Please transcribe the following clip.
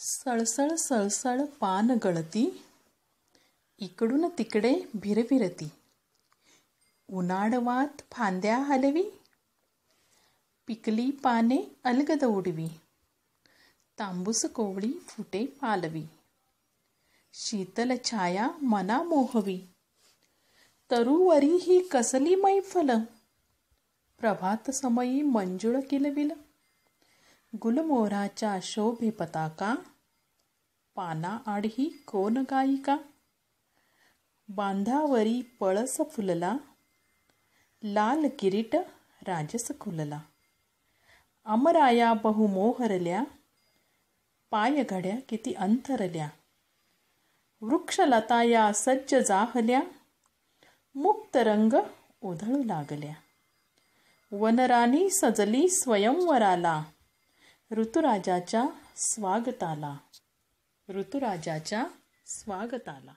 सळसळ सळसळ पान गळती इकडून तिकडे भिरभिरती उन्हाळवात फांद्या हलवी पिकली पाने अलगद उडवी तांबूस कोवळी फुटे पालवी शीतल छाया मना मोहवी तरुवरी ही कसली मैफल प्रभात समयी मंजुळ किलविल गुलमोहराच्या शोभे पताका पाना आडही कोन गायिका बांधावरी पळस फुलला लाल किरीट राजस खुलला अमराया बहु मोहरल्या, पाय घड्या किती अंतरल्या वृक्षलता या सज्ज जाहल्या मुक्त रंग उधळू लागल्या वनरानी सजली स्वयंवराला ऋतुराजाच्या स्वागताला ऋतुराजाच्या स्वागताला